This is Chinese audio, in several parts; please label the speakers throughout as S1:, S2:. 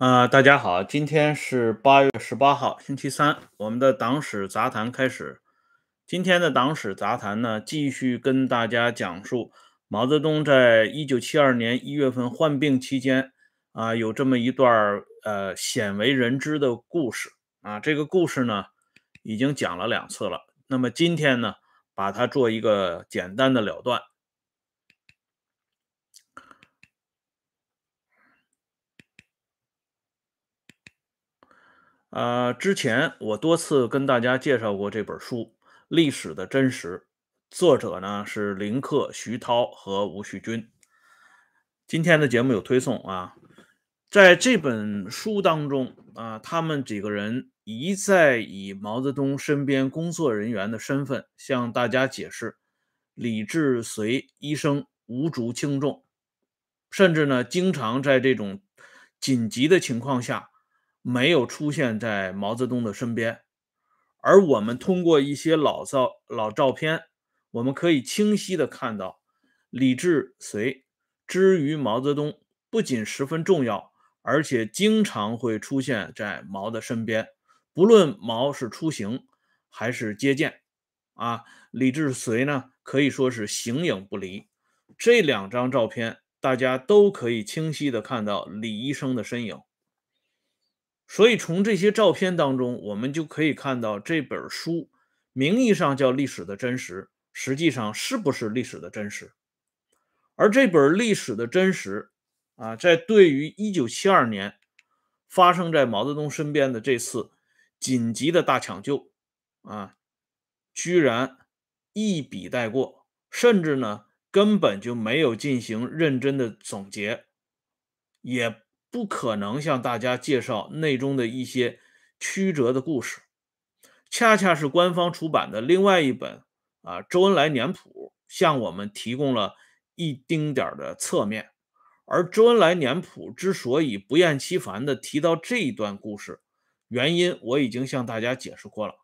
S1: 呃，大家好，今天是八月十八号，星期三，我们的党史杂谈开始。今天的党史杂谈呢，继续跟大家讲述毛泽东在一九七二年一月份患病期间啊，有这么一段儿呃鲜为人知的故事啊。这个故事呢，已经讲了两次了，那么今天呢，把它做一个简单的了断。呃，之前我多次跟大家介绍过这本书《历史的真实》，作者呢是林克、徐涛和吴旭军。今天的节目有推送啊，在这本书当中啊，他们几个人一再以毛泽东身边工作人员的身份向大家解释，李志绥医生无足轻重，甚至呢经常在这种紧急的情况下。没有出现在毛泽东的身边，而我们通过一些老照老照片，我们可以清晰的看到，李志随之于毛泽东不仅十分重要，而且经常会出现在毛的身边，不论毛是出行还是接见，啊，李志随呢可以说是形影不离。这两张照片大家都可以清晰的看到李医生的身影。所以从这些照片当中，我们就可以看到，这本书名义上叫《历史的真实》，实际上是不是历史的真实？而这本历史的真实，啊，在对于一九七二年发生在毛泽东身边的这次紧急的大抢救，啊，居然一笔带过，甚至呢，根本就没有进行认真的总结，也。不可能向大家介绍内中的一些曲折的故事，恰恰是官方出版的另外一本《啊周恩来年谱》向我们提供了一丁点的侧面。而《周恩来年谱》之所以不厌其烦地提到这一段故事，原因我已经向大家解释过了，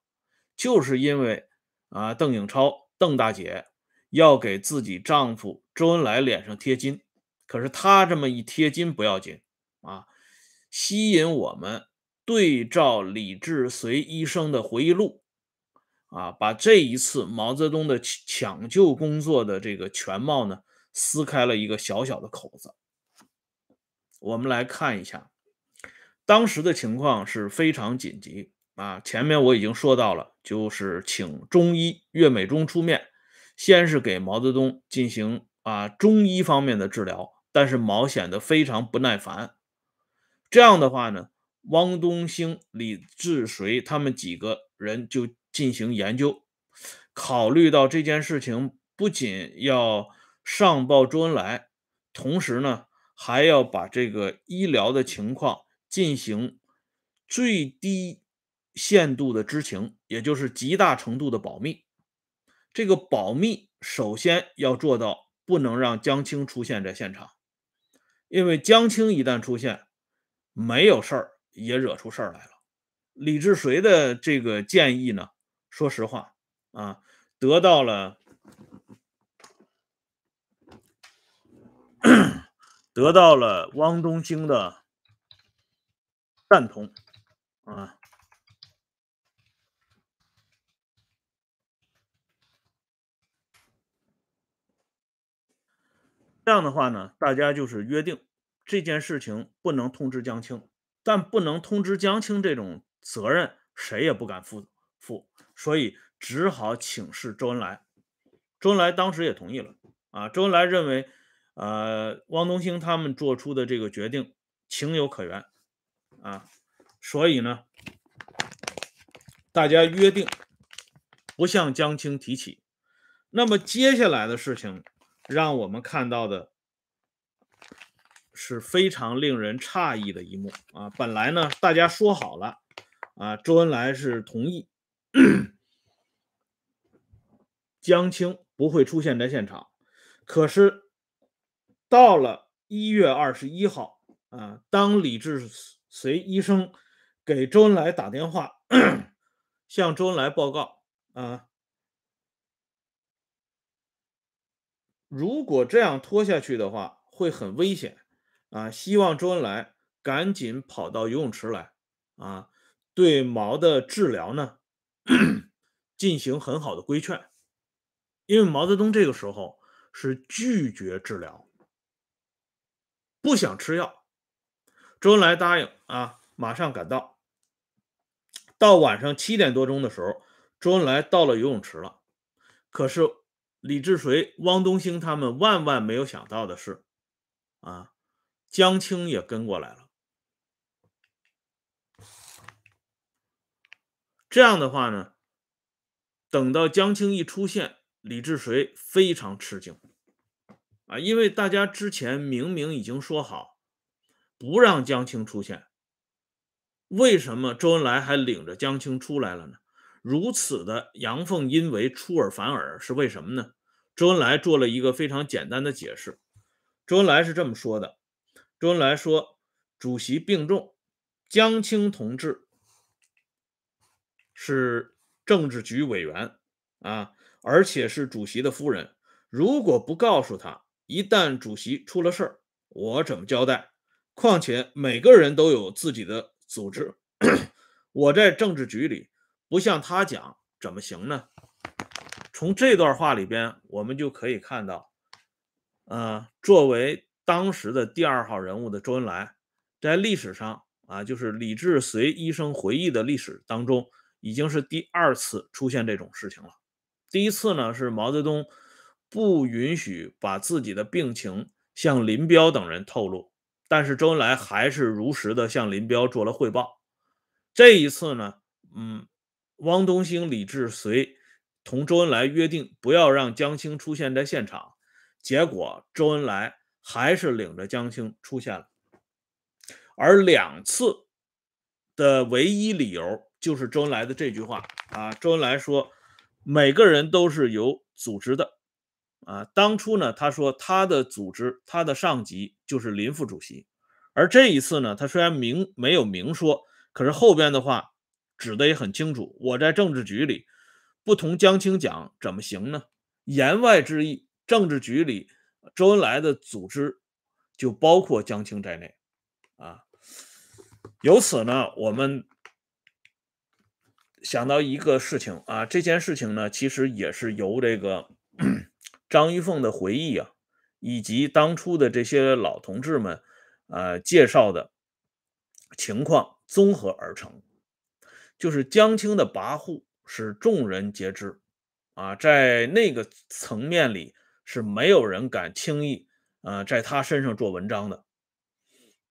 S1: 就是因为啊邓颖超邓大姐要给自己丈夫周恩来脸上贴金，可是她这么一贴金不要紧。啊，吸引我们对照李志绥医生的回忆录，啊，把这一次毛泽东的抢救工作的这个全貌呢，撕开了一个小小的口子。我们来看一下，当时的情况是非常紧急啊。前面我已经说到了，就是请中医岳美中出面，先是给毛泽东进行啊中医方面的治疗，但是毛显得非常不耐烦。这样的话呢，汪东兴、李志绥他们几个人就进行研究。考虑到这件事情不仅要上报周恩来，同时呢，还要把这个医疗的情况进行最低限度的知情，也就是极大程度的保密。这个保密首先要做到不能让江青出现在现场，因为江青一旦出现。没有事儿也惹出事儿来了。李志随的这个建议呢，说实话啊，得到了得到了汪东兴的赞同啊。这样的话呢，大家就是约定。这件事情不能通知江青，但不能通知江青这种责任谁也不敢负负，所以只好请示周恩来。周恩来当时也同意了啊。周恩来认为，呃，汪东兴他们做出的这个决定情有可原啊，所以呢，大家约定不向江青提起。那么接下来的事情，让我们看到的。是非常令人诧异的一幕啊！本来呢，大家说好了，啊，周恩来是同意江青不会出现在现场。可是到了一月二十一号啊，当李志随医生给周恩来打电话，向周恩来报告啊，如果这样拖下去的话，会很危险。啊，希望周恩来赶紧跑到游泳池来，啊，对毛的治疗呢 进行很好的规劝，因为毛泽东这个时候是拒绝治疗，不想吃药。周恩来答应啊，马上赶到。到晚上七点多钟的时候，周恩来到了游泳池了。可是李志水、汪东兴他们万万没有想到的是，啊。江青也跟过来了，这样的话呢，等到江青一出现，李治水非常吃惊，啊，因为大家之前明明已经说好不让江青出现，为什么周恩来还领着江青出来了呢？如此的阳奉阴违、出尔反尔是为什么呢？周恩来做了一个非常简单的解释，周恩来是这么说的。周恩来说：“主席病重，江青同志是政治局委员啊，而且是主席的夫人。如果不告诉他，一旦主席出了事儿，我怎么交代？况且每个人都有自己的组织，我在政治局里不向他讲，怎么行呢？”从这段话里边，我们就可以看到，呃，作为。当时的第二号人物的周恩来，在历史上啊，就是李志随医生回忆的历史当中，已经是第二次出现这种事情了。第一次呢是毛泽东不允许把自己的病情向林彪等人透露，但是周恩来还是如实的向林彪做了汇报。这一次呢，嗯，汪东兴、李志随同周恩来约定不要让江青出现在现场，结果周恩来。还是领着江青出现了，而两次的唯一理由就是周恩来的这句话啊。周恩来说：“每个人都是有组织的，啊，当初呢，他说他的组织，他的上级就是林副主席，而这一次呢，他虽然明没有明说，可是后边的话指的也很清楚。我在政治局里不同江青讲怎么行呢？言外之意，政治局里。”周恩来的组织就包括江青在内，啊，由此呢，我们想到一个事情啊，这件事情呢，其实也是由这个 张玉凤的回忆啊，以及当初的这些老同志们啊介绍的情况综合而成，就是江青的跋扈是众人皆知，啊，在那个层面里。是没有人敢轻易，呃，在他身上做文章的。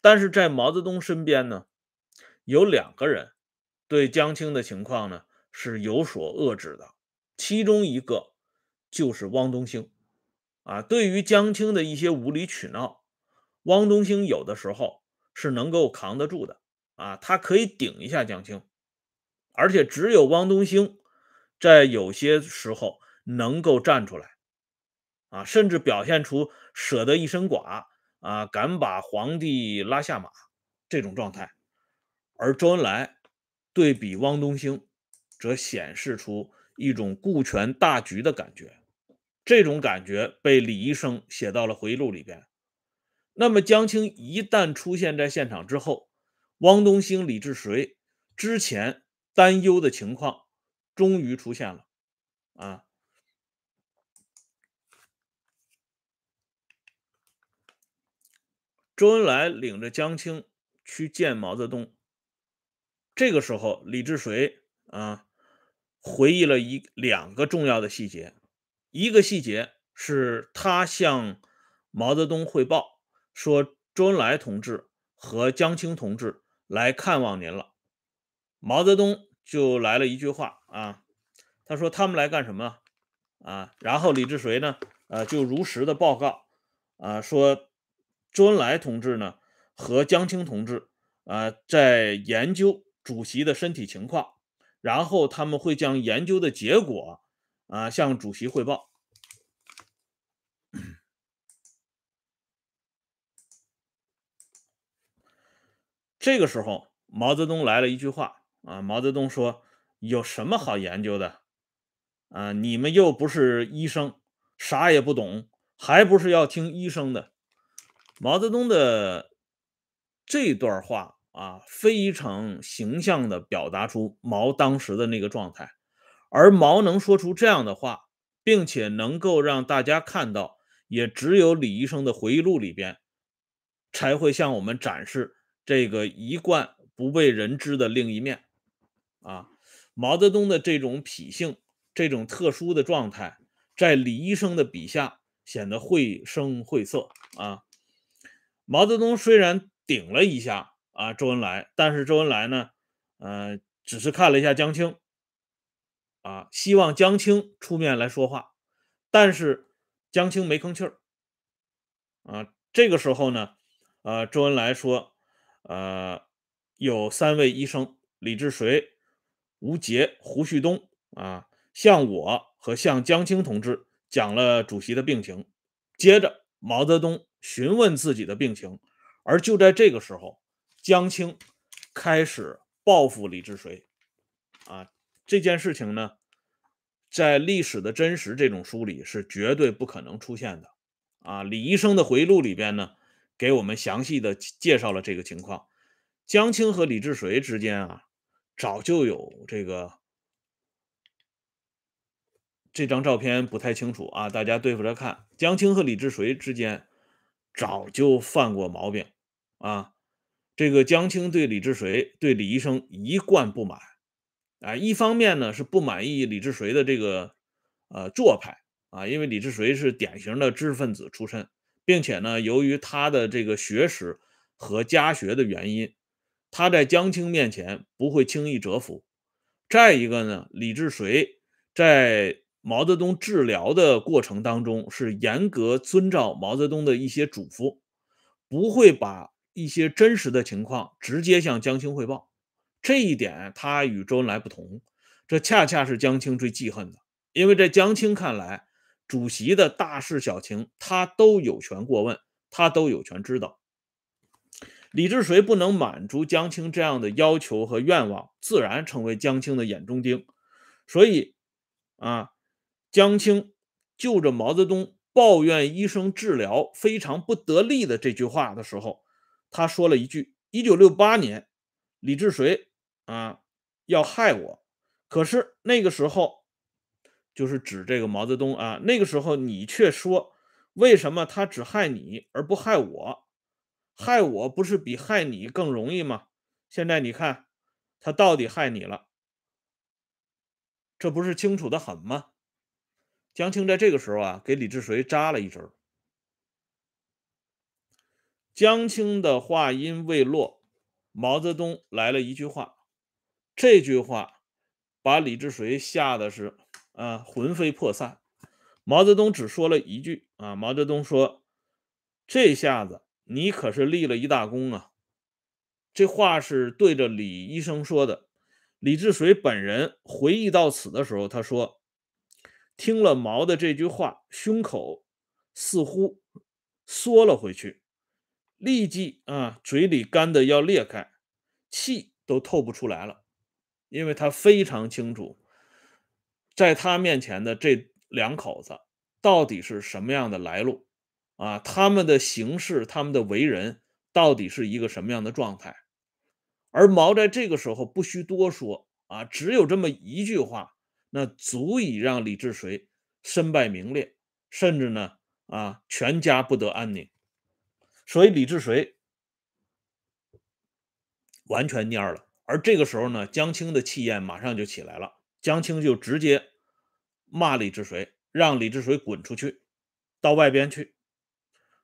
S1: 但是在毛泽东身边呢，有两个人对江青的情况呢是有所遏制的。其中一个就是汪东兴，啊，对于江青的一些无理取闹，汪东兴有的时候是能够扛得住的，啊，他可以顶一下江青，而且只有汪东兴在有些时候能够站出来。啊，甚至表现出舍得一身剐，啊，敢把皇帝拉下马这种状态，而周恩来对比汪东兴，则显示出一种顾全大局的感觉，这种感觉被李医生写到了回忆录里边。那么江青一旦出现在现场之后，汪东兴、李志绥之前担忧的情况终于出现了，啊。周恩来领着江青去见毛泽东。这个时候，李志水啊回忆了一两个重要的细节。一个细节是他向毛泽东汇报说：“周恩来同志和江青同志来看望您了。”毛泽东就来了一句话啊，他说：“他们来干什么？”啊，然后李志水呢，呃，就如实的报告啊，说。周恩来同志呢和江青同志啊，在研究主席的身体情况，然后他们会将研究的结果啊向主席汇报。这个时候，毛泽东来了一句话啊：“毛泽东说，有什么好研究的啊？你们又不是医生，啥也不懂，还不是要听医生的。”毛泽东的这段话啊，非常形象的表达出毛当时的那个状态。而毛能说出这样的话，并且能够让大家看到，也只有李医生的回忆录里边，才会向我们展示这个一贯不为人知的另一面。啊，毛泽东的这种脾性，这种特殊的状态，在李医生的笔下显得绘声绘色啊。毛泽东虽然顶了一下啊，周恩来，但是周恩来呢，呃，只是看了一下江青，啊，希望江青出面来说话，但是江青没吭气儿，啊，这个时候呢，呃，周恩来说，呃，有三位医生李志绥、吴杰、胡旭东啊，向我和向江青同志讲了主席的病情，接着毛泽东。询问自己的病情，而就在这个时候，江青开始报复李志水。啊，这件事情呢，在历史的真实这种书里是绝对不可能出现的。啊，李医生的回忆录里边呢，给我们详细的介绍了这个情况。江青和李志水之间啊，早就有这个这张照片不太清楚啊，大家对付着看。江青和李志水之间。早就犯过毛病，啊，这个江青对李治水、对李医生一贯不满，啊，一方面呢是不满意李治水的这个呃做派啊，因为李治水是典型的知识分子出身，并且呢，由于他的这个学识和家学的原因，他在江青面前不会轻易折服。再一个呢，李治水在。毛泽东治疗的过程当中，是严格遵照毛泽东的一些嘱咐，不会把一些真实的情况直接向江青汇报。这一点他与周恩来不同，这恰恰是江青最记恨的。因为在江青看来，主席的大事小情，他都有权过问，他都有权知道。李志水不能满足江青这样的要求和愿望，自然成为江青的眼中钉。所以，啊。江青就着毛泽东抱怨医生治疗非常不得力的这句话的时候，他说了一句：“一九六八年，李治水啊要害我，可是那个时候，就是指这个毛泽东啊。那个时候你却说，为什么他只害你而不害我？害我不是比害你更容易吗？现在你看，他到底害你了，这不是清楚的很吗？”江青在这个时候啊，给李志绥扎了一针。江青的话音未落，毛泽东来了一句话，这句话把李志绥吓得是啊魂飞魄散。毛泽东只说了一句啊，毛泽东说：“这下子你可是立了一大功啊！”这话是对着李医生说的。李志绥本人回忆到此的时候，他说。听了毛的这句话，胸口似乎缩了回去，立即啊，嘴里干的要裂开，气都透不出来了，因为他非常清楚，在他面前的这两口子到底是什么样的来路啊，他们的行事，他们的为人，到底是一个什么样的状态？而毛在这个时候不需多说啊，只有这么一句话。那足以让李治水身败名裂，甚至呢啊全家不得安宁。所以李治水完全蔫了。而这个时候呢，江青的气焰马上就起来了。江青就直接骂李治水，让李治水滚出去，到外边去。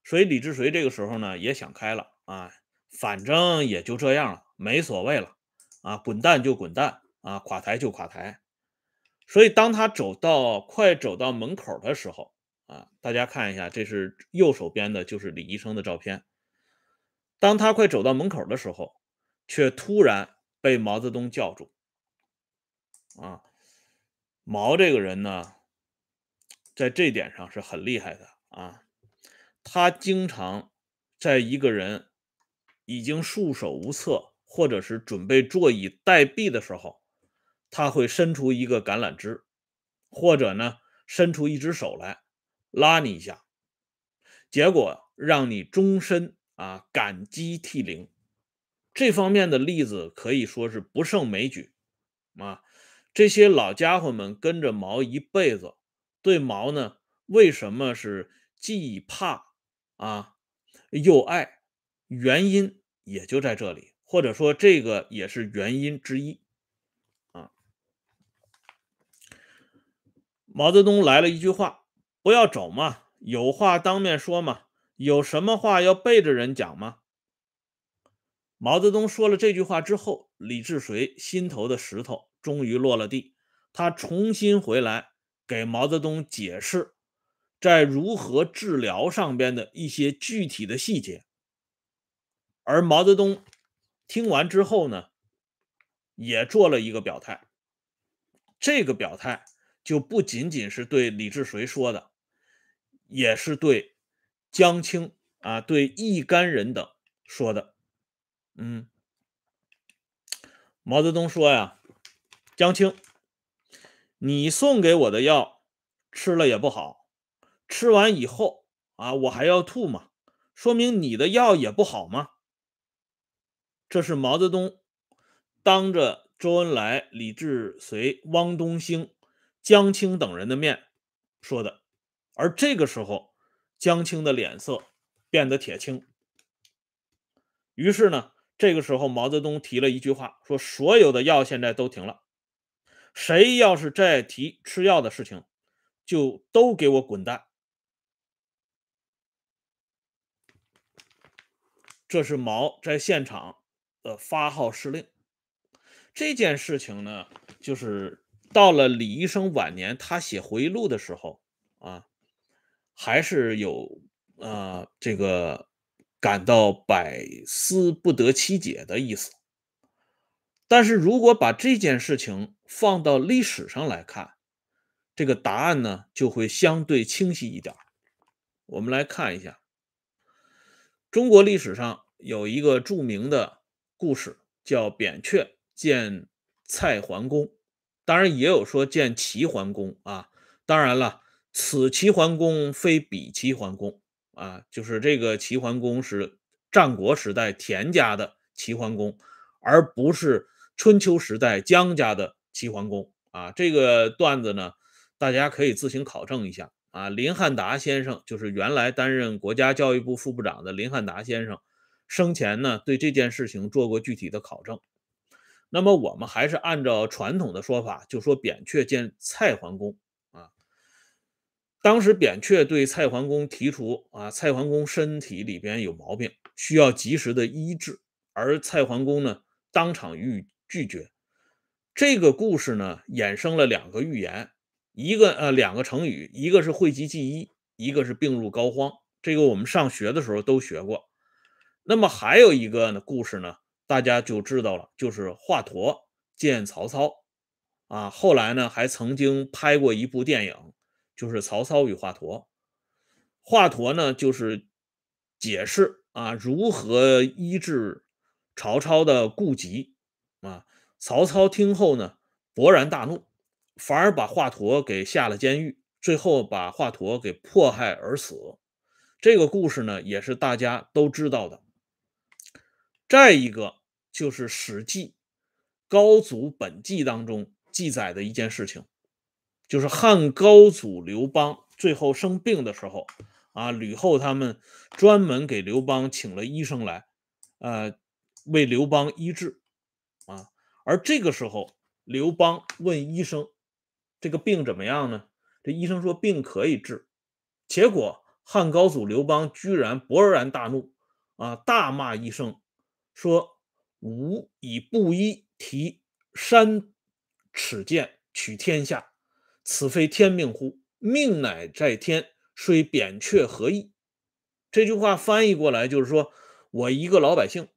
S1: 所以李治水这个时候呢也想开了啊，反正也就这样了，没所谓了啊，滚蛋就滚蛋啊，垮台就垮台。所以，当他走到快走到门口的时候，啊，大家看一下，这是右手边的，就是李医生的照片。当他快走到门口的时候，却突然被毛泽东叫住。啊，毛这个人呢，在这点上是很厉害的啊，他经常在一个人已经束手无策，或者是准备坐以待毙的时候。他会伸出一个橄榄枝，或者呢伸出一只手来拉你一下，结果让你终身啊感激涕零。这方面的例子可以说是不胜枚举啊。这些老家伙们跟着毛一辈子，对毛呢为什么是既怕啊又爱？原因也就在这里，或者说这个也是原因之一。毛泽东来了一句话：“不要走嘛，有话当面说嘛，有什么话要背着人讲吗？”毛泽东说了这句话之后，李志水心头的石头终于落了地，他重新回来给毛泽东解释在如何治疗上边的一些具体的细节。而毛泽东听完之后呢，也做了一个表态，这个表态。就不仅仅是对李志绥说的，也是对江青啊，对一干人等说的。嗯，毛泽东说呀，江青，你送给我的药吃了也不好，吃完以后啊，我还要吐嘛，说明你的药也不好吗？这是毛泽东当着周恩来、李志绥、汪东兴。江青等人的面说的，而这个时候，江青的脸色变得铁青。于是呢，这个时候毛泽东提了一句话，说：“所有的药现在都停了，谁要是再提吃药的事情，就都给我滚蛋。”这是毛在现场的发号施令。这件事情呢，就是。到了李医生晚年，他写回忆录的时候，啊，还是有啊这个感到百思不得其解的意思。但是如果把这件事情放到历史上来看，这个答案呢就会相对清晰一点。我们来看一下，中国历史上有一个著名的故事，叫扁鹊见蔡桓公。当然也有说建齐桓公啊，当然了，此齐桓公非彼齐桓公啊，就是这个齐桓公是战国时代田家的齐桓公，而不是春秋时代姜家的齐桓公啊。这个段子呢，大家可以自行考证一下啊。林汉达先生就是原来担任国家教育部副部长的林汉达先生，生前呢对这件事情做过具体的考证。那么我们还是按照传统的说法，就说扁鹊见蔡桓公啊。当时扁鹊对蔡桓公提出啊，蔡桓公身体里边有毛病，需要及时的医治，而蔡桓公呢当场予以拒绝。这个故事呢衍生了两个寓言，一个呃两个成语，一个是讳疾忌医，一个是病入膏肓。这个我们上学的时候都学过。那么还有一个呢故事呢。大家就知道了，就是华佗见曹操，啊，后来呢还曾经拍过一部电影，就是《曹操与华佗》。华佗呢就是解释啊如何医治曹操的痼疾，啊，曹操听后呢勃然大怒，反而把华佗给下了监狱，最后把华佗给迫害而死。这个故事呢也是大家都知道的。再一个。就是《史记·高祖本纪》当中记载的一件事情，就是汉高祖刘邦最后生病的时候，啊，吕后他们专门给刘邦请了医生来，呃，为刘邦医治，啊，而这个时候刘邦问医生，这个病怎么样呢？这医生说病可以治，结果汉高祖刘邦居然勃然大怒，啊，大骂医生，说。吾以布衣提山，尺剑取天下，此非天命乎？命乃在天，虽扁鹊何意？”这句话翻译过来就是说，我一个老百姓，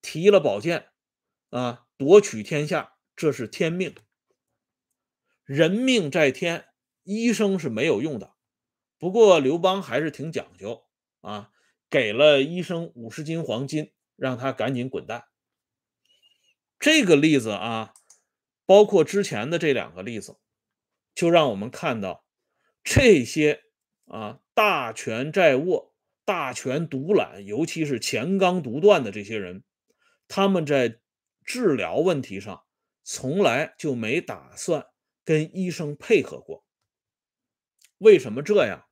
S1: 提了宝剑，啊，夺取天下，这是天命。人命在天，医生是没有用的。不过刘邦还是挺讲究啊，给了医生五十斤黄金，让他赶紧滚蛋。这个例子啊，包括之前的这两个例子，就让我们看到这些啊大权在握、大权独揽，尤其是钱刚独断的这些人，他们在治疗问题上从来就没打算跟医生配合过。为什么这样？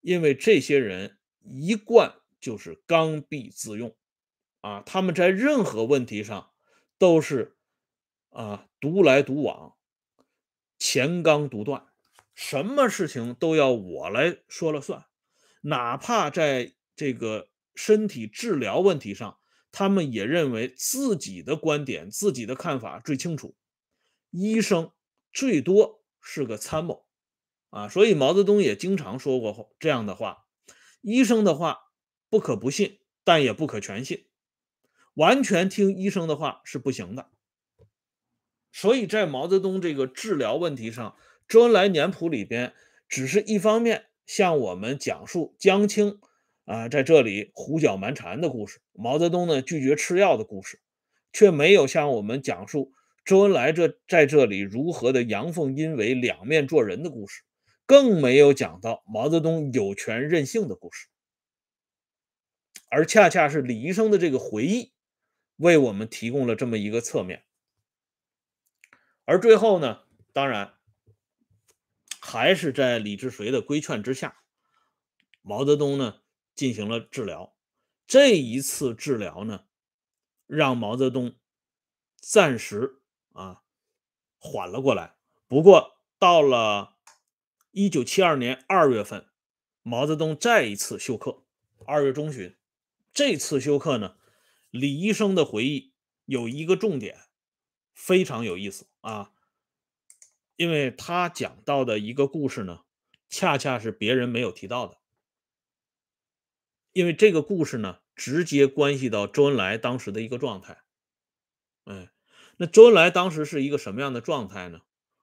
S1: 因为这些人一贯就是刚愎自用啊，他们在任何问题上。都是啊，独来独往，前刚独断，什么事情都要我来说了算，哪怕在这个身体治疗问题上，他们也认为自己的观点、自己的看法最清楚。医生最多是个参谋啊，所以毛泽东也经常说过这样的话：医生的话不可不信，但也不可全信。完全听医生的话是不行的，所以在毛泽东这个治疗问题上，《周恩来年谱》里边只是一方面向我们讲述江青啊在这里胡搅蛮缠的故事，毛泽东呢拒绝吃药的故事，却没有向我们讲述周恩来这在这里如何的阳奉阴违、两面做人的故事，更没有讲到毛泽东有权任性的故事，而恰恰是李医生的这个回忆。为我们提供了这么一个侧面，而最后呢，当然还是在李志绥的规劝之下，毛泽东呢进行了治疗。这一次治疗呢，让毛泽东暂时啊缓了过来。不过到了一九七二年二月份，毛泽东再一次休克。二月中旬，这次休克呢。李医生的回忆有一个重点，非常有意思啊，因为他讲到的一个故事呢，恰恰是别人没有提到的，因为这个故事呢，直接关系到周恩来当时的一个状态。哎，那周恩来当时是一个什么样的状态呢？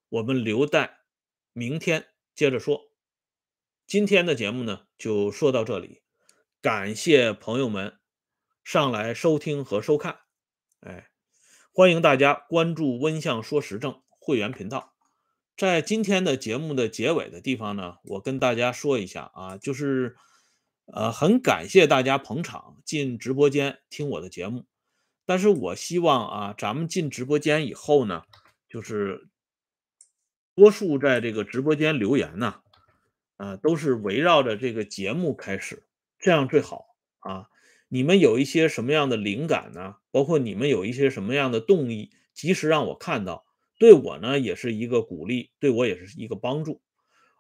S1: 我们留待明天接着说。今天的节目呢，就说到这里，感谢朋友们。上来收听和收看，哎，欢迎大家关注“温相说时政”会员频道。在今天的节目的结尾的地方呢，我跟大家说一下啊，就是呃，很感谢大家捧场，进直播间听我的节目。但是我希望啊，咱们进直播间以后呢，就是多数在这个直播间留言呢，呃，都是围绕着这个节目开始，这样最好啊。你们有一些什么样的灵感呢？包括你们有一些什么样的动力，及时让我看到，对我呢也是一个鼓励，对我也是一个帮助。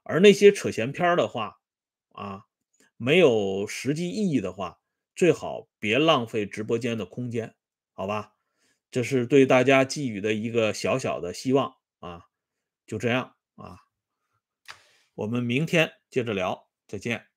S1: 而那些扯闲篇的话，啊，没有实际意义的话，最好别浪费直播间的空间，好吧？这是对大家寄予的一个小小的希望啊。就这样啊，我们明天接着聊，再见。